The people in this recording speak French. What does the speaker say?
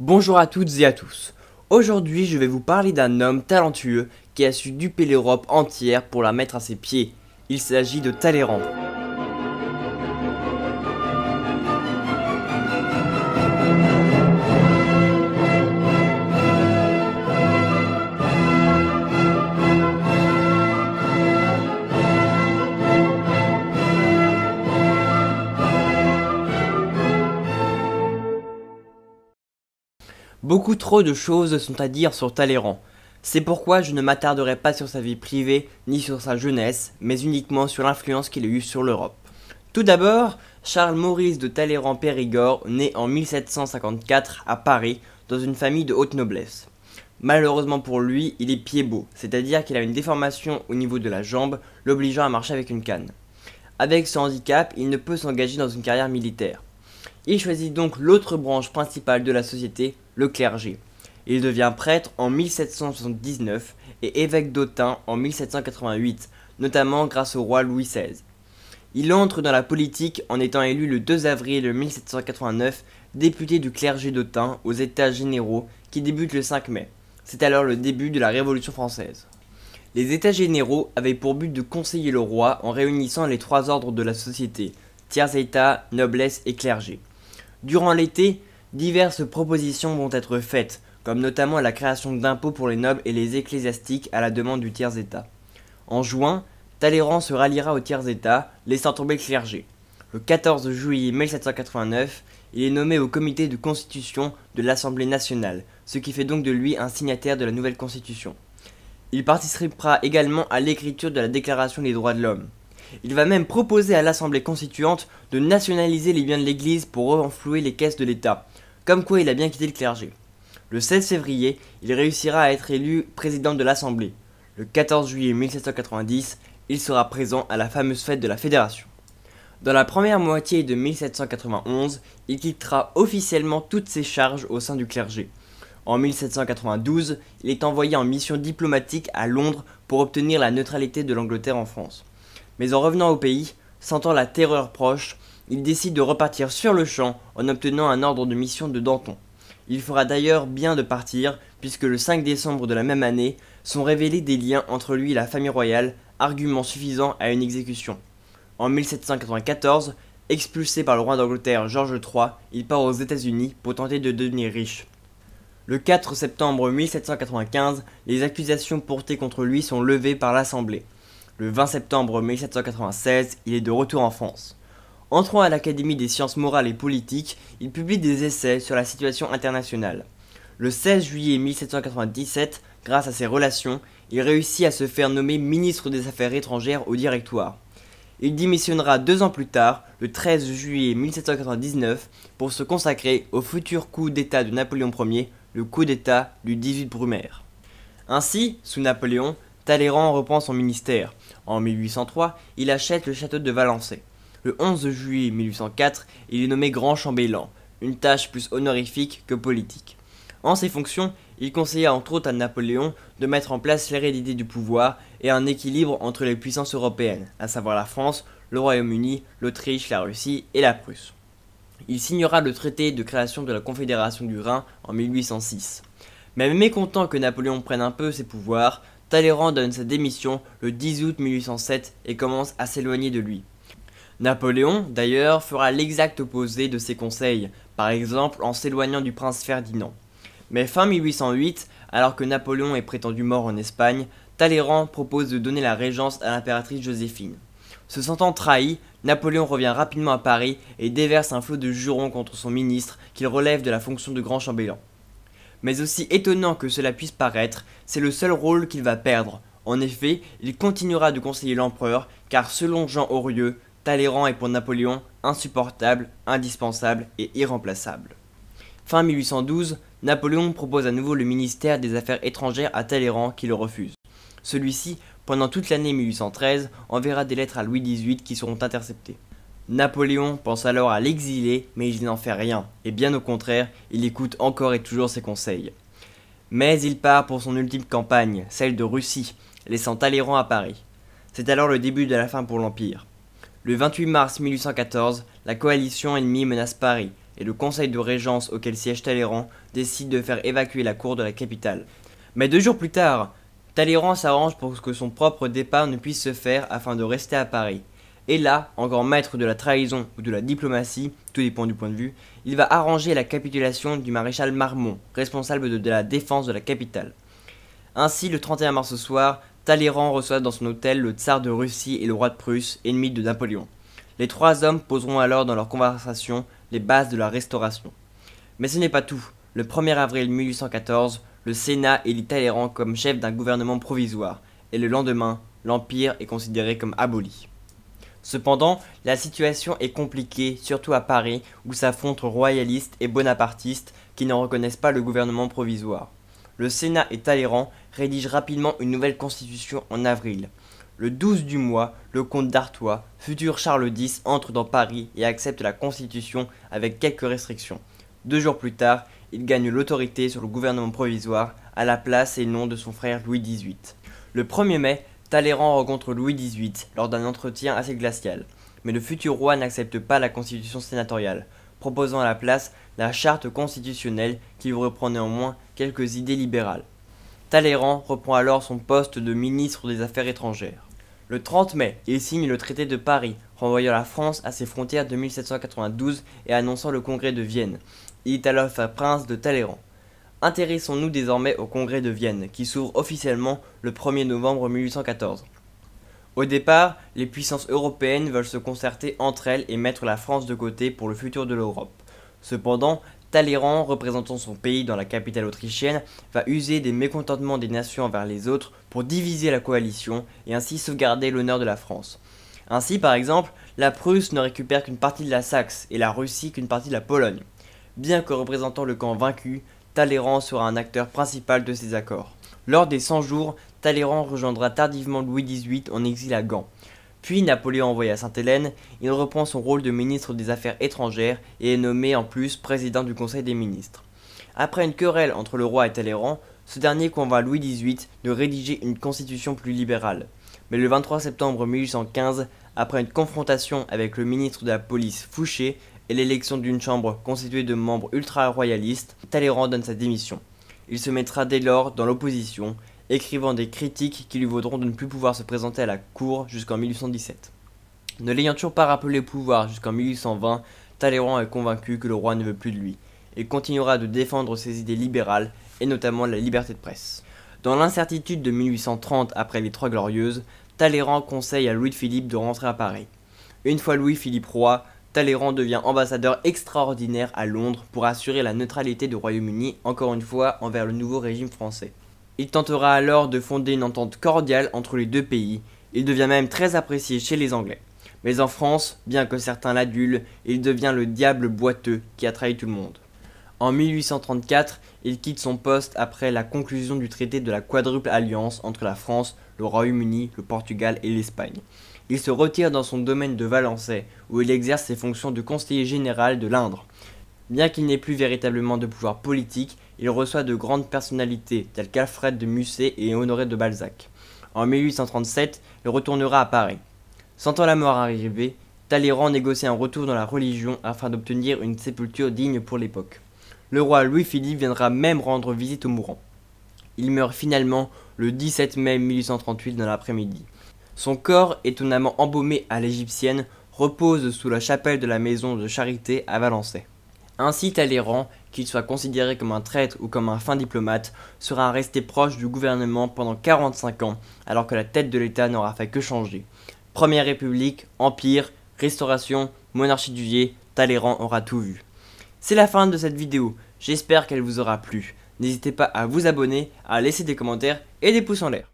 Bonjour à toutes et à tous. Aujourd'hui, je vais vous parler d'un homme talentueux qui a su duper l'Europe entière pour la mettre à ses pieds. Il s'agit de Talleyrand. Beaucoup trop de choses sont à dire sur Talleyrand. C'est pourquoi je ne m'attarderai pas sur sa vie privée ni sur sa jeunesse, mais uniquement sur l'influence qu'il a eue sur l'Europe. Tout d'abord, Charles Maurice de Talleyrand-Périgord naît en 1754 à Paris dans une famille de haute noblesse. Malheureusement pour lui, il est pied beau, c'est-à-dire qu'il a une déformation au niveau de la jambe, l'obligeant à marcher avec une canne. Avec ce handicap, il ne peut s'engager dans une carrière militaire. Il choisit donc l'autre branche principale de la société, le clergé. Il devient prêtre en 1779 et évêque d'Autun en 1788, notamment grâce au roi Louis XVI. Il entre dans la politique en étant élu le 2 avril 1789 député du clergé d'Autun aux États généraux qui débutent le 5 mai. C'est alors le début de la Révolution française. Les États généraux avaient pour but de conseiller le roi en réunissant les trois ordres de la société, tiers état, noblesse et clergé. Durant l'été, diverses propositions vont être faites, comme notamment la création d'impôts pour les nobles et les ecclésiastiques à la demande du tiers état. En juin, Talleyrand se ralliera au tiers état, laissant tomber le clergé. Le 14 juillet 1789, il est nommé au comité de constitution de l'Assemblée nationale, ce qui fait donc de lui un signataire de la nouvelle constitution. Il participera également à l'écriture de la Déclaration des droits de l'homme. Il va même proposer à l'Assemblée constituante de nationaliser les biens de l'Église pour renflouer les caisses de l'État, comme quoi il a bien quitté le clergé. Le 16 février, il réussira à être élu président de l'Assemblée. Le 14 juillet 1790, il sera présent à la fameuse fête de la Fédération. Dans la première moitié de 1791, il quittera officiellement toutes ses charges au sein du clergé. En 1792, il est envoyé en mission diplomatique à Londres pour obtenir la neutralité de l'Angleterre en France mais en revenant au pays, sentant la terreur proche, il décide de repartir sur le champ en obtenant un ordre de mission de Danton. Il fera d'ailleurs bien de partir, puisque le 5 décembre de la même année sont révélés des liens entre lui et la famille royale, argument suffisant à une exécution. En 1794, expulsé par le roi d'Angleterre George III, il part aux États-Unis pour tenter de devenir riche. Le 4 septembre 1795, les accusations portées contre lui sont levées par l'Assemblée. Le 20 septembre 1796, il est de retour en France. Entrant à l'Académie des sciences morales et politiques, il publie des essais sur la situation internationale. Le 16 juillet 1797, grâce à ses relations, il réussit à se faire nommer ministre des Affaires étrangères au Directoire. Il démissionnera deux ans plus tard, le 13 juillet 1799, pour se consacrer au futur coup d'État de Napoléon Ier, le coup d'État du 18 Brumaire. Ainsi, sous Napoléon, Talleyrand reprend son ministère. En 1803, il achète le château de Valençay. Le 11 juillet 1804, il est nommé grand chambellan, une tâche plus honorifique que politique. En ses fonctions, il conseilla entre autres à Napoléon de mettre en place l'hérédité du pouvoir et un équilibre entre les puissances européennes, à savoir la France, le Royaume-Uni, l'Autriche, la Russie et la Prusse. Il signera le traité de création de la Confédération du Rhin en 1806. Mais mécontent que Napoléon prenne un peu ses pouvoirs, Talleyrand donne sa démission le 10 août 1807 et commence à s'éloigner de lui. Napoléon, d'ailleurs, fera l'exact opposé de ses conseils, par exemple en s'éloignant du prince Ferdinand. Mais fin 1808, alors que Napoléon est prétendu mort en Espagne, Talleyrand propose de donner la régence à l'impératrice Joséphine. Se sentant trahi, Napoléon revient rapidement à Paris et déverse un flot de jurons contre son ministre qu'il relève de la fonction de grand chambellan. Mais aussi étonnant que cela puisse paraître, c'est le seul rôle qu'il va perdre. En effet, il continuera de conseiller l'empereur, car selon Jean Aurieux, Talleyrand est pour Napoléon insupportable, indispensable et irremplaçable. Fin 1812, Napoléon propose à nouveau le ministère des Affaires étrangères à Talleyrand qui le refuse. Celui-ci, pendant toute l'année 1813, enverra des lettres à Louis XVIII qui seront interceptées. Napoléon pense alors à l'exiler, mais il n'en fait rien, et bien au contraire, il écoute encore et toujours ses conseils. Mais il part pour son ultime campagne, celle de Russie, laissant Talleyrand à Paris. C'est alors le début de la fin pour l'Empire. Le 28 mars 1814, la coalition ennemie menace Paris, et le conseil de régence auquel siège Talleyrand décide de faire évacuer la cour de la capitale. Mais deux jours plus tard, Talleyrand s'arrange pour que son propre départ ne puisse se faire afin de rester à Paris. Et là, en grand maître de la trahison ou de la diplomatie, tout dépend du point de vue, il va arranger la capitulation du maréchal Marmont, responsable de, la défense de la capitale. Ainsi, le 31 mars au soir, Talleyrand reçoit dans son hôtel le tsar de Russie et le roi de Prusse, ennemi de Napoléon. Les trois hommes poseront alors dans leur conversation les bases de la restauration. Mais ce n'est pas tout. Le 1er avril 1814, le Sénat élit Talleyrand comme chef d'un gouvernement provisoire, et le lendemain, l'Empire est considéré comme aboli. Cependant, la situation est compliquée, surtout à Paris, où s'affrontent royalistes et bonapartistes qui ne reconnaissent pas le gouvernement provisoire. Le Sénat et Talleyrand rédigent rapidement une nouvelle constitution en avril. Le 12 du mois, le comte d'Artois, futur Charles X, entre dans Paris et accepte la constitution avec quelques restrictions. Deux jours plus tard, il gagne l'autorité sur le gouvernement provisoire à la place et nom de son frère Louis XVIII. Le 1er mai, Talleyrand rencontre Louis XVIII lors d'un entretien assez glacial, mais le futur roi n'accepte pas la constitution sénatoriale, proposant à la place la charte constitutionnelle qui reprend néanmoins quelques idées libérales. Talleyrand reprend alors son poste de ministre des Affaires étrangères. Le 30 mai, il signe le traité de Paris, renvoyant la France à ses frontières de 1792 et annonçant le congrès de Vienne. Il est alors prince de Talleyrand. Intéressons-nous désormais au congrès de Vienne, qui s'ouvre officiellement le 1er novembre 1814. Au départ, les puissances européennes veulent se concerter entre elles et mettre la France de côté pour le futur de l'Europe. Cependant, Talleyrand, représentant son pays dans la capitale autrichienne, va user des mécontentements des nations envers les autres pour diviser la coalition et ainsi sauvegarder l'honneur de la France. Ainsi, par exemple, la Prusse ne récupère qu'une partie de la Saxe et la Russie qu'une partie de la Pologne. Bien que représentant le camp vaincu, Talleyrand sera un acteur principal de ces accords. Lors des 100 jours, Talleyrand rejoindra tardivement Louis XVIII en exil à Gand. Puis Napoléon envoyé à Sainte-Hélène, il reprend son rôle de ministre des Affaires étrangères et est nommé en plus président du Conseil des ministres. Après une querelle entre le roi et Talleyrand, ce dernier convainc Louis XVIII de rédiger une constitution plus libérale. Mais le 23 septembre 1815, après une confrontation avec le ministre de la Police Fouché, et l'élection d'une chambre constituée de membres ultra-royalistes, Talleyrand donne sa démission. Il se mettra dès lors dans l'opposition, écrivant des critiques qui lui vaudront de ne plus pouvoir se présenter à la cour jusqu'en 1817. Ne l'ayant toujours pas rappelé au pouvoir jusqu'en 1820, Talleyrand est convaincu que le roi ne veut plus de lui, et continuera de défendre ses idées libérales, et notamment la liberté de presse. Dans l'incertitude de 1830 après les Trois Glorieuses, Talleyrand conseille à Louis-Philippe de rentrer à Paris. Une fois Louis-Philippe roi, Talleyrand devient ambassadeur extraordinaire à Londres pour assurer la neutralité du Royaume-Uni, encore une fois, envers le nouveau régime français. Il tentera alors de fonder une entente cordiale entre les deux pays, il devient même très apprécié chez les Anglais. Mais en France, bien que certains l'adulent, il devient le diable boiteux qui a trahi tout le monde. En 1834, il quitte son poste après la conclusion du traité de la quadruple alliance entre la France, le Royaume-Uni, le Portugal et l'Espagne. Il se retire dans son domaine de Valençay, où il exerce ses fonctions de conseiller général de l'Indre. Bien qu'il n'ait plus véritablement de pouvoir politique, il reçoit de grandes personnalités telles qu'Alfred de Musset et Honoré de Balzac. En 1837, il retournera à Paris. Sentant la mort arriver, Talleyrand négocie un retour dans la religion afin d'obtenir une sépulture digne pour l'époque. Le roi Louis-Philippe viendra même rendre visite aux mourants. Il meurt finalement le 17 mai 1838 dans l'après-midi. Son corps, étonnamment embaumé à l'égyptienne, repose sous la chapelle de la maison de charité à Valençay. Ainsi Talleyrand, qu'il soit considéré comme un traître ou comme un fin diplomate, sera resté proche du gouvernement pendant 45 ans, alors que la tête de l'État n'aura fait que changer. Première République, Empire, Restauration, Monarchie du Vieux, Talleyrand aura tout vu. C'est la fin de cette vidéo, j'espère qu'elle vous aura plu. N'hésitez pas à vous abonner, à laisser des commentaires et des pouces en l'air.